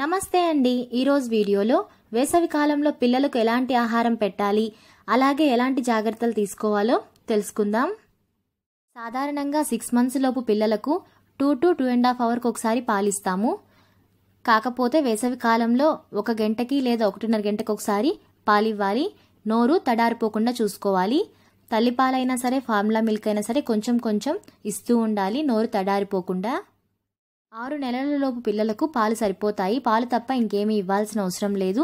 నమస్తే అండి ఈరోజు వీడియోలో వేసవి కాలంలో పిల్లలకు ఎలాంటి ఆహారం పెట్టాలి అలాగే ఎలాంటి జాగ్రత్తలు తీసుకోవాలో తెలుసుకుందాం సాధారణంగా సిక్స్ మంత్స్ లోపు పిల్లలకు two to two and half అవర్కి ఒకసారి పాలిస్తాము కాకపోతే వేసవి కాలంలో ఒక గంటకి లేదా ఒకటిన్నర గంటకు ఒకసారి పాలివ్వాలి నోరు తడారిపోకుండా చూసుకోవాలి తల్లిపాలైనా సరే ఫార్ములా మిల్క్ అయినా సరే కొంచెం కొంచెం ఇస్తూ ఉండాలి నోరు తడారిపోకుండా ఆరు నెలలలోపు పిల్లలకు పాలు సరిపోతాయి పాలు తప్ప ఇంకేమీ ఇవ్వాల్సిన అవసరం లేదు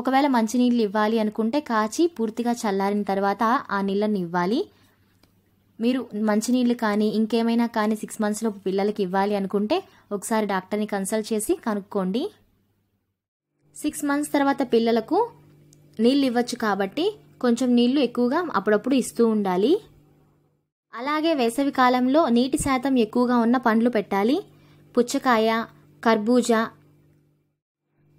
ఒకవేళ మంచినీళ్ళు ఇవ్వాలి అనుకుంటే కాచి పూర్తిగా చల్లారిన తర్వాత ఆ నీళ్ళని ఇవ్వాలి మీరు మంచినీళ్ళు కానీ ఇంకేమైనా కానీ సిక్స్ మంత్స్లోపు పిల్లలకి ఇవ్వాలి అనుకుంటే ఒకసారి డాక్టర్ని కన్సల్ట్ చేసి కనుక్కోండి సిక్స్ మంత్స్ తర్వాత పిల్లలకు నీళ్ళు ఇవ్వచ్చు కాబట్టి కొంచెం నీళ్లు ఎక్కువగా అప్పుడప్పుడు ఇస్తూ ఉండాలి అలాగే వేసవి కాలంలో నీటి శాతం ఎక్కువగా ఉన్న పండ్లు పెట్టాలి పుచ్చకాయ కర్బూజా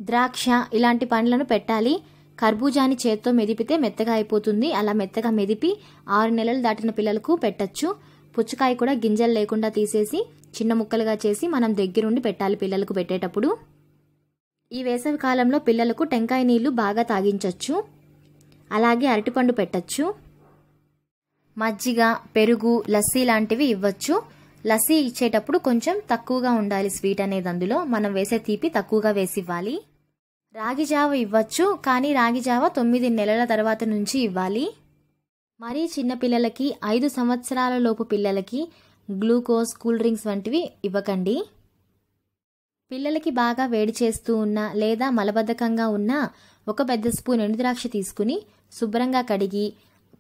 ద్రాక్ష ఇలాంటి పండ్లను పెట్టాలి కర్బూజాని చేత్తో మెదిపితే మెత్తగా అయిపోతుంది అలా మెత్తగా మెదిపి ఆరు నెలలు దాటిన పిల్లలకు పెట్టచ్చు పుచ్చకాయ కూడా గింజలు లేకుండా తీసేసి చిన్న ముక్కలుగా చేసి మనం దగ్గరుండి పెట్టాలి పిల్లలకు పెట్టేటప్పుడు ఈ వేసవి కాలంలో పిల్లలకు టెంకాయ నీళ్లు బాగా తాగించవచ్చు అలాగే అరటిపండు పెట్టచ్చు మజ్జిగ పెరుగు లస్సీ లాంటివి ఇవ్వచ్చు లస్సీ ఇచ్చేటప్పుడు కొంచెం తక్కువగా ఉండాలి స్వీట్ అనేది అందులో మనం వేసే తీపి తక్కువగా వేసి ఇవ్వాలి రాగి జావ ఇవ్వచ్చు కానీ రాగి జావ తొమ్మిది నెలల తర్వాత నుంచి ఇవ్వాలి మరీ చిన్నపిల్లలకి ఐదు సంవత్సరాల లోపు పిల్లలకి గ్లూకోజ్ కూల్ డ్రింక్స్ వంటివి ఇవ్వకండి పిల్లలకి బాగా వేడి చేస్తూ ఉన్న లేదా మలబద్ధకంగా ఉన్న ఒక పెద్ద స్పూన్ ఎండుద్రాక్ష తీసుకుని శుభ్రంగా కడిగి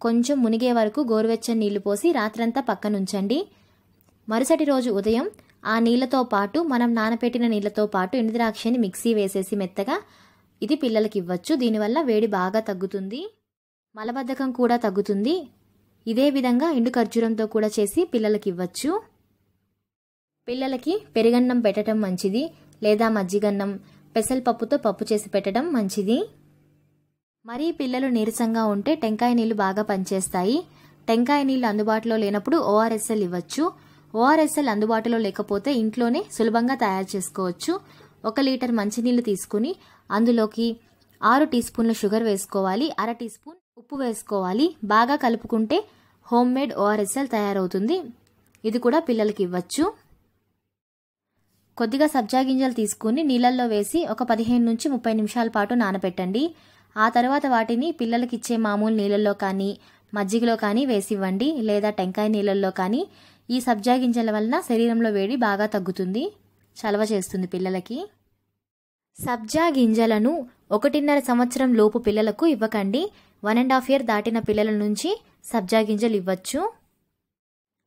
కొంచెం మునిగే వరకు గోరువెచ్చని నీళ్లు పోసి రాత్రంతా పక్కనుంచండి మరుసటి రోజు ఉదయం ఆ నీళ్లతో పాటు మనం నానపెట్టిన నీళ్లతో పాటు ఎండుద్రాక్షని మిక్సీ వేసేసి మెత్తగా ఇది పిల్లలకి ఇవ్వచ్చు దీనివల్ల వేడి బాగా తగ్గుతుంది మలబద్ధకం కూడా తగ్గుతుంది ఇదే విధంగా ఎండు ఖర్జూరంతో కూడా చేసి పిల్లలకి ఇవ్వచ్చు పిల్లలకి పెరిగన్నం పెట్టడం మంచిది లేదా మజ్జిగన్నం పెసలపప్పుతో పప్పు చేసి పెట్టడం మంచిది మరీ పిల్లలు నీరసంగా ఉంటే టెంకాయ నీళ్లు బాగా పనిచేస్తాయి టెంకాయ నీళ్లు అందుబాటులో లేనప్పుడు ఓఆర్ఎస్ఎల్ ఇవ్వచ్చు ఓఆర్ఎస్ఎల్ అందుబాటులో లేకపోతే ఇంట్లోనే సులభంగా తయారు చేసుకోవచ్చు ఒక లీటర్ మంచినీళ్ళు తీసుకుని అందులోకి ఆరు టీ స్పూన్ల షుగర్ వేసుకోవాలి అర టీ స్పూన్ ఉప్పు వేసుకోవాలి బాగా కలుపుకుంటే హోమ్ మేడ్ ఓఆర్ఎస్ఎల్ తయారవుతుంది ఇది కూడా పిల్లలకి ఇవ్వచ్చు కొద్దిగా సబ్జా గింజలు తీసుకుని నీళ్ళల్లో వేసి ఒక పదిహేను నుంచి ముప్పై నిమిషాల పాటు నానపెట్టండి ఆ తర్వాత వాటిని పిల్లలకి ఇచ్చే మామూలు నీళ్ళల్లో కానీ మజ్జిగలో కానీ వేసివ్వండి లేదా టెంకాయ నీళ్ళల్లో కానీ ఈ సబ్జా గింజల వలన శరీరంలో వేడి బాగా తగ్గుతుంది చలవ చేస్తుంది పిల్లలకి సబ్జా గింజలను ఒకటిన్నర సంవత్సరం లోపు పిల్లలకు ఇవ్వకండి వన్ అండ్ హాఫ్ ఇయర్ దాటిన పిల్లల నుంచి సబ్జా గింజలు ఇవ్వచ్చు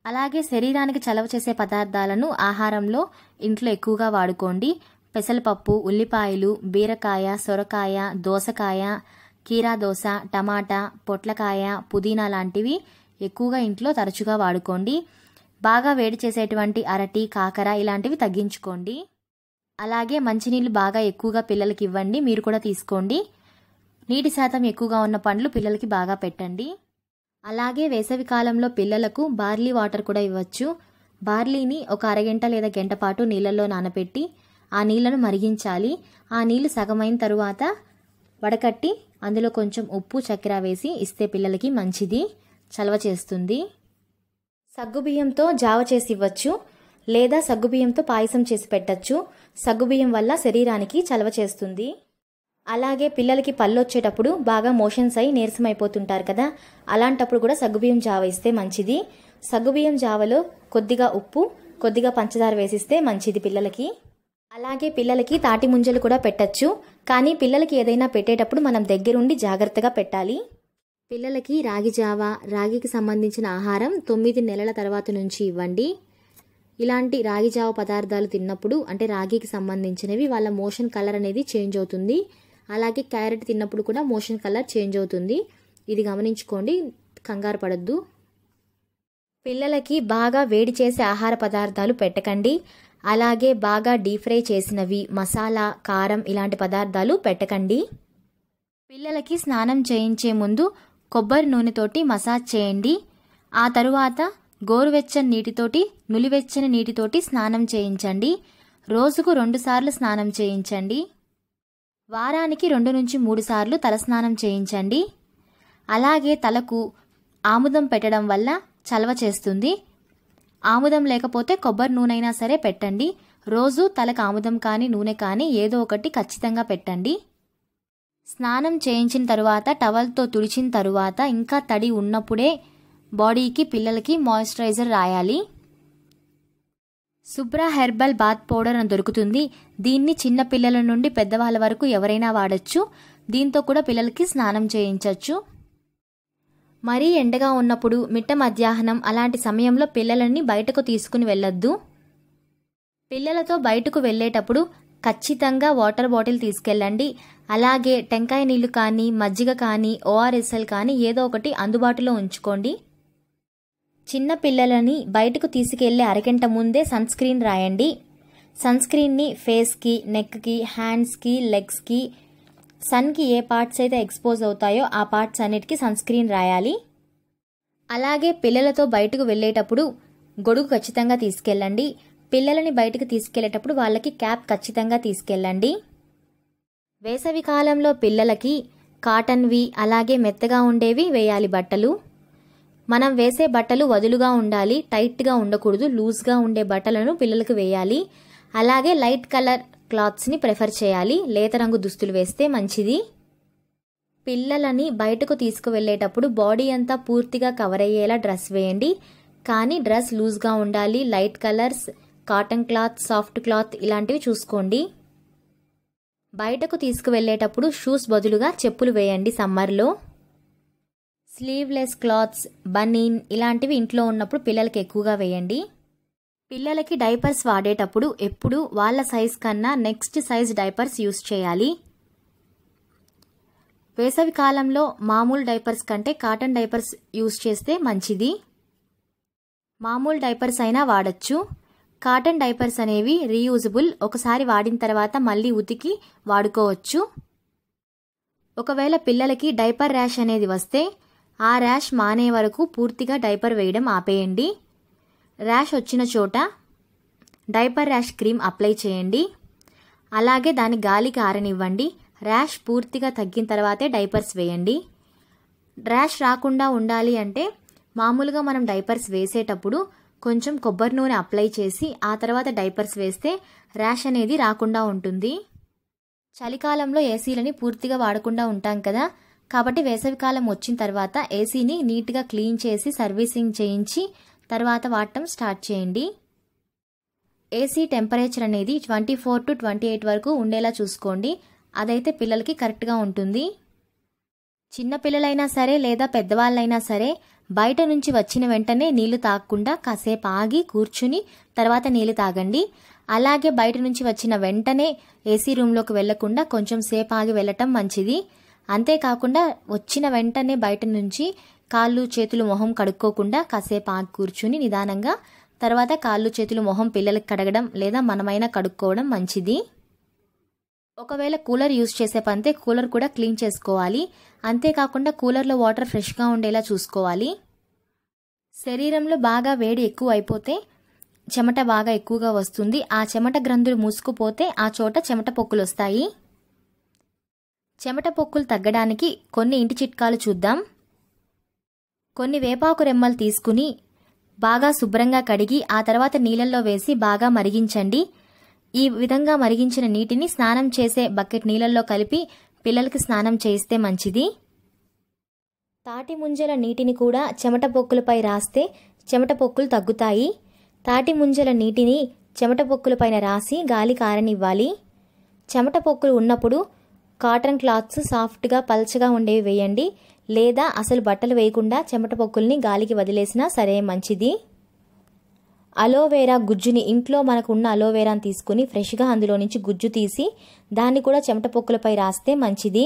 అలాగే శరీరానికి చలవ చేసే పదార్థాలను ఆహారంలో ఇంట్లో ఎక్కువగా వాడుకోండి పెసలపప్పు ఉల్లిపాయలు బీరకాయ సొరకాయ దోసకాయ కీరా దోశ టమాటా పొట్లకాయ పుదీనా లాంటివి ఎక్కువగా ఇంట్లో తరచుగా వాడుకోండి బాగా వేడి చేసేటువంటి అరటి కాకర ఇలాంటివి తగ్గించుకోండి అలాగే మంచినీళ్ళు బాగా ఎక్కువగా పిల్లలకి ఇవ్వండి మీరు కూడా తీసుకోండి నీటి శాతం ఎక్కువగా ఉన్న పండ్లు పిల్లలకి బాగా పెట్టండి అలాగే వేసవి కాలంలో పిల్లలకు బార్లీ వాటర్ కూడా ఇవ్వచ్చు బార్లీని ఒక అరగంట లేదా గంట పాటు నీళ్ళల్లో నానబెట్టి ఆ నీళ్లను మరిగించాలి ఆ నీళ్లు సగమైన తరువాత వడకట్టి అందులో కొంచెం ఉప్పు చక్కెర వేసి ఇస్తే పిల్లలకి మంచిది చలవ చేస్తుంది సగ్గుబియ్యంతో జావ చేసి ఇవ్వచ్చు లేదా సగ్గుబియ్యంతో పాయసం చేసి పెట్టచ్చు సగ్గుబియ్యం వల్ల శరీరానికి చలవ చేస్తుంది అలాగే పిల్లలకి పళ్ళు వచ్చేటప్పుడు బాగా మోషన్స్ అయి నీరసం అయిపోతుంటారు కదా అలాంటప్పుడు కూడా సగ్గుబియ్యం జావ ఇస్తే మంచిది సగ్గుబియ్యం జావలో కొద్దిగా ఉప్పు కొద్దిగా పంచదార వేసిస్తే మంచిది పిల్లలకి అలాగే పిల్లలకి తాటి ముంజలు కూడా పెట్టచ్చు కానీ పిల్లలకి ఏదైనా పెట్టేటప్పుడు మనం దగ్గరుండి జాగ్రత్తగా పెట్టాలి పిల్లలకి రాగి జావా రాగికి సంబంధించిన ఆహారం తొమ్మిది నెలల తర్వాత నుంచి ఇవ్వండి ఇలాంటి రాగి జావ పదార్థాలు తిన్నప్పుడు అంటే రాగికి సంబంధించినవి వాళ్ళ మోషన్ కలర్ అనేది చేంజ్ అవుతుంది అలాగే క్యారెట్ తిన్నప్పుడు కూడా మోషన్ కలర్ చేంజ్ అవుతుంది ఇది గమనించుకోండి కంగారు పడద్దు పిల్లలకి బాగా వేడి చేసే ఆహార పదార్థాలు పెట్టకండి అలాగే బాగా డీప్ ఫ్రై చేసినవి మసాలా కారం ఇలాంటి పదార్థాలు పెట్టకండి పిల్లలకి స్నానం చేయించే ముందు కొబ్బరి నూనెతోటి మసాజ్ చేయండి ఆ తరువాత గోరువెచ్చని నీటితోటి నులివెచ్చని నీటితోటి స్నానం చేయించండి రోజుకు రెండుసార్లు స్నానం చేయించండి వారానికి రెండు నుంచి మూడు సార్లు తలస్నానం చేయించండి అలాగే తలకు ఆముదం పెట్టడం వల్ల చలవ చేస్తుంది ఆముదం లేకపోతే కొబ్బరి నూనె అయినా సరే పెట్టండి రోజు తలకు ఆముదం కానీ నూనె కానీ ఏదో ఒకటి ఖచ్చితంగా పెట్టండి స్నానం చేయించిన తరువాత టవల్తో తుడిచిన తరువాత ఇంకా తడి ఉన్నప్పుడే బాడీకి పిల్లలకి మాయిశ్చరైజర్ రాయాలి శుభ్ర హెర్బల్ బాత్ పౌడర్ అని దొరుకుతుంది దీన్ని చిన్న పిల్లల నుండి పెద్దవాళ్ళ వరకు ఎవరైనా వాడచ్చు దీంతో కూడా పిల్లలకి స్నానం చేయించవచ్చు మరీ ఎండగా ఉన్నప్పుడు మిట్ట మధ్యాహ్నం అలాంటి సమయంలో పిల్లలని బయటకు తీసుకుని వెళ్ళొద్దు పిల్లలతో బయటకు వెళ్ళేటప్పుడు ఖచ్చితంగా వాటర్ బాటిల్ తీసుకెళ్ళండి అలాగే టెంకాయ నీళ్లు కానీ మజ్జిగ కానీ ఓఆర్ఎస్ఎల్ కానీ ఏదో ఒకటి అందుబాటులో ఉంచుకోండి చిన్న పిల్లలని బయటకు తీసుకెళ్లే అరగంట ముందే సన్ స్క్రీన్ రాయండి సన్ స్క్రీన్ని ఫేస్కి నెక్కి హ్యాండ్స్కి లెగ్స్కి సన్కి ఏ పార్ట్స్ అయితే ఎక్స్పోజ్ అవుతాయో ఆ పార్ట్స్ అన్నిటికీ సన్ స్క్రీన్ రాయాలి అలాగే పిల్లలతో బయటకు వెళ్ళేటప్పుడు గొడుగు ఖచ్చితంగా తీసుకెళ్ళండి పిల్లలని బయటకు తీసుకెళ్లేటప్పుడు వాళ్ళకి క్యాప్ ఖచ్చితంగా తీసుకెళ్ళండి వేసవి కాలంలో పిల్లలకి కాటన్వి అలాగే మెత్తగా ఉండేవి వేయాలి బట్టలు మనం వేసే బట్టలు వదులుగా ఉండాలి టైట్గా ఉండకూడదు లూజ్గా ఉండే బట్టలను పిల్లలకు వేయాలి అలాగే లైట్ కలర్ క్లాత్స్ని ప్రిఫర్ చేయాలి లేత రంగు దుస్తులు వేస్తే మంచిది పిల్లలని బయటకు తీసుకువెళ్ళేటప్పుడు బాడీ అంతా పూర్తిగా కవర్ అయ్యేలా డ్రెస్ వేయండి కానీ డ్రెస్ లూజ్గా ఉండాలి light colours cotton cloth soft cloth ఇలాంటివి చూసుకోండి బయటకు తీసుకువెళ్ళేటప్పుడు షూస్ బదులుగా చెప్పులు వేయండి సమ్మర్లో స్లీవ్లెస్ క్లాత్స్ బనీన్ ఇలాంటివి ఇంట్లో ఉన్నప్పుడు పిల్లలకి ఎక్కువగా వేయండి పిల్లలకి డైపర్స్ వాడేటప్పుడు ఎప్పుడు వాళ్ళ సైజ్ కన్నా నెక్స్ట్ సైజ్ డైపర్స్ యూస్ చేయాలి వేసవి కాలంలో మామూలు డైపర్స్ కంటే కాటన్ డైపర్స్ యూస్ చేస్తే మంచిది మామూలు డైపర్స్ అయినా వాడచ్చు కాటన్ డైపర్స్ అనేవి రీయూజబుల్ ఒకసారి వాడిన తర్వాత మళ్ళీ ఉతికి వాడుకోవచ్చు ఒకవేళ పిల్లలకి డైపర్ ర్యాష్ అనేది వస్తే ఆ ర్యాష్ మానే వరకు పూర్తిగా డైపర్ వేయడం ఆపేయండి ర్యాష్ వచ్చిన చోట డైపర్ ర్యాష్ క్రీమ్ అప్లై చేయండి అలాగే దాని గాలికి కారనివ్వండి ర్యాష్ పూర్తిగా తగ్గిన తర్వాతే డైపర్స్ వేయండి ర్యాష్ రాకుండా ఉండాలి అంటే మామూలుగా మనం డైపర్స్ వేసేటప్పుడు కొంచెం కొబ్బరి నూనె అప్లై చేసి ఆ తర్వాత డైపర్స్ వేస్తే ర్యాష్ అనేది రాకుండా ఉంటుంది చలికాలంలో ఏసీలని పూర్తిగా వాడకుండా ఉంటాం కదా కాబట్టి వేసవికాలం వచ్చిన తర్వాత ఏసీని నీట్గా క్లీన్ చేసి సర్వీసింగ్ చేయించి తర్వాత వాడటం స్టార్ట్ చేయండి ఏసీ టెంపరేచర్ అనేది twenty four to twenty eight వరకు ఉండేలా చూసుకోండి అదైతే పిల్లలకి కరెక్ట్గా ఉంటుంది చిన్న పిల్లలైనా సరే లేదా పెద్దవాళ్ళైనా సరే బయట నుంచి వచ్చిన వెంటనే నీళ్లు తాగకుండా కాసేపు ఆగి కూర్చుని తర్వాత నీళ్లు తాగండి అలాగే బయట నుంచి వచ్చిన వెంటనే ఏసీ రూమ్లోకి వెళ్లకుండా కొంచెం సేపు ఆగి వెళ్ళటం మంచిది అంతేకాకుండా వచ్చిన వెంటనే బయట నుంచి కాళ్ళు చేతులు మొహం కడుక్కోకుండా కాసేపు ఆగి కూర్చుని నిదానంగా తర్వాత కాళ్ళు చేతులు మొహం పిల్లలకు కడగడం లేదా మనమైనా కడుక్కోవడం మంచిది ఒకవేళ కూలర్ యూజ్ చేసే పంతే కూలర్ కూడా క్లీన్ చేసుకోవాలి అంతేకాకుండా కూలర్లో వాటర్ ఫ్రెష్గా ఉండేలా చూసుకోవాలి శరీరంలో బాగా వేడి ఎక్కువ అయిపోతే చెమట బాగా ఎక్కువగా వస్తుంది ఆ చెమట గ్రంథులు మూసుకుపోతే ఆ చోట చెమట పొక్కులు వస్తాయి చెమట పొక్కులు తగ్గడానికి కొన్ని ఇంటి చిట్కాలు చూద్దాం కొన్ని వేపాకు రెమ్మలు తీసుకుని బాగా శుభ్రంగా కడిగి ఆ తర్వాత నీళ్ళల్లో వేసి బాగా మరిగించండి ఈ విధంగా మరిగించిన నీటిని స్నానం చేసే బకెట్ నీళ్ళల్లో కలిపి పిల్లలకి స్నానం చేయిస్తే మంచిది తాటి ముంజల నీటిని కూడా చెమట పొక్కులపై రాస్తే చెమట పొక్కులు తగ్గుతాయి తాటి ముంజల నీటిని చెమట పొక్కులపైన రాసి గాలి కారనివ్వాలి చెమట పొక్కులు ఉన్నప్పుడు కాటన్ క్లాత్స్ సాఫ్ట్గా పల్చగా ఉండేవి వేయండి లేదా అసలు బట్టలు వేయకుండా చెమట పొక్కుల్ని గాలికి వదిలేసినా సరే మంచిది అలోవేరా గుజ్జుని ఇంట్లో మనకు ఉన్న అలోవేరాని తీసుకుని ఫ్రెష్గా అందులో నుంచి గుజ్జు తీసి దాన్ని కూడా చెమట పొక్కులపై రాస్తే మంచిది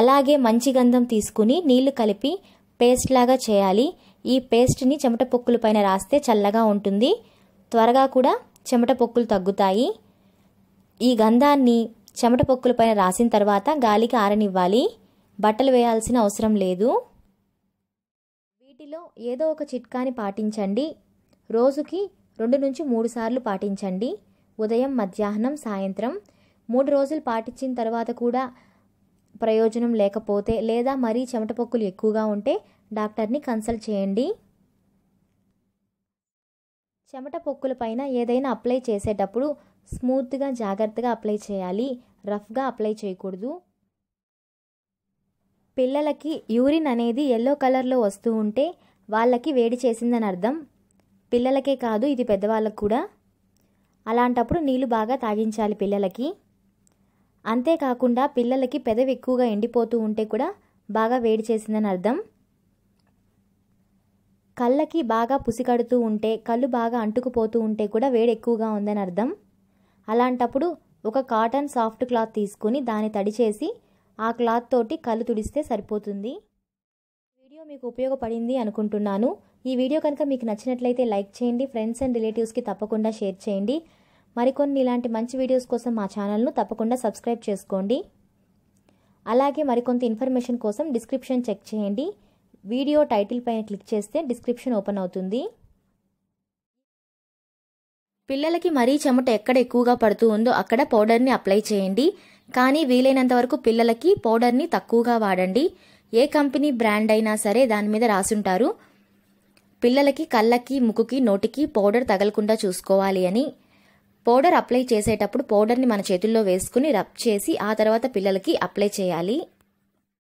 అలాగే మంచి గంధం తీసుకుని నీళ్లు కలిపి పేస్ట్ లాగా చేయాలి ఈ పేస్ట్ని చెమట పొక్కులపైన రాస్తే చల్లగా ఉంటుంది త్వరగా కూడా చెమట పొక్కులు తగ్గుతాయి ఈ గంధాన్ని చెమట పొక్కులపైన రాసిన తర్వాత గాలికి ఆరనివ్వాలి బట్టలు వేయాల్సిన అవసరం లేదు వీటిలో ఏదో ఒక చిట్కాని పాటించండి రోజుకి రెండు నుంచి మూడు సార్లు పాటించండి ఉదయం మధ్యాహ్నం సాయంత్రం మూడు రోజులు పాటించిన తర్వాత కూడా ప్రయోజనం లేకపోతే లేదా మరీ పొక్కులు ఎక్కువగా ఉంటే డాక్టర్ని కన్సల్ట్ చేయండి చెమట పొక్కులపైన ఏదైనా అప్లై చేసేటప్పుడు స్మూత్గా జాగ్రత్తగా అప్లై చేయాలి రఫ్గా అప్లై చేయకూడదు పిల్లలకి యూరిన్ అనేది ఎల్లో కలర్లో వస్తూ ఉంటే వాళ్ళకి వేడి చేసిందని అర్థం పిల్లలకే కాదు ఇది పెద్దవాళ్ళకు కూడా అలాంటప్పుడు నీళ్లు బాగా తాగించాలి పిల్లలకి అంతేకాకుండా పిల్లలకి పెదవి ఎక్కువగా ఎండిపోతూ ఉంటే కూడా బాగా వేడి చేసిందని అర్థం కళ్ళకి బాగా పుసికడుతూ ఉంటే కళ్ళు బాగా అంటుకుపోతూ ఉంటే కూడా వేడి ఎక్కువగా ఉందని అర్థం అలాంటప్పుడు ఒక కాటన్ సాఫ్ట్ క్లాత్ తీసుకుని దాన్ని తడి చేసి ఆ క్లాత్ తోటి కళ్ళు తుడిస్తే సరిపోతుంది వీడియో మీకు ఉపయోగపడింది అనుకుంటున్నాను ఈ వీడియో కనుక మీకు నచ్చినట్లయితే లైక్ చేయండి ఫ్రెండ్స్ అండ్ రిలేటివ్స్కి తప్పకుండా షేర్ చేయండి మరికొన్ని ఇలాంటి మంచి వీడియోస్ కోసం మా ఛానల్ను తప్పకుండా సబ్స్క్రైబ్ చేసుకోండి అలాగే మరికొంత ఇన్ఫర్మేషన్ కోసం డిస్క్రిప్షన్ చెక్ చేయండి వీడియో టైటిల్ పైన క్లిక్ చేస్తే డిస్క్రిప్షన్ ఓపెన్ అవుతుంది పిల్లలకి మరీ చెమట ఎక్కడ ఎక్కువగా పడుతూ ఉందో అక్కడ పౌడర్ని అప్లై చేయండి కానీ వీలైనంత వరకు పిల్లలకి పౌడర్ని తక్కువగా వాడండి ఏ కంపెనీ బ్రాండ్ అయినా సరే దాని మీద రాసుంటారు పిల్లలకి కళ్ళకి ముక్కుకి నోటికి పౌడర్ తగలకుండా చూసుకోవాలి అని పౌడర్ అప్లై చేసేటప్పుడు పౌడర్ని మన చేతుల్లో వేసుకుని రబ్ చేసి ఆ తర్వాత పిల్లలకి అప్లై చేయాలి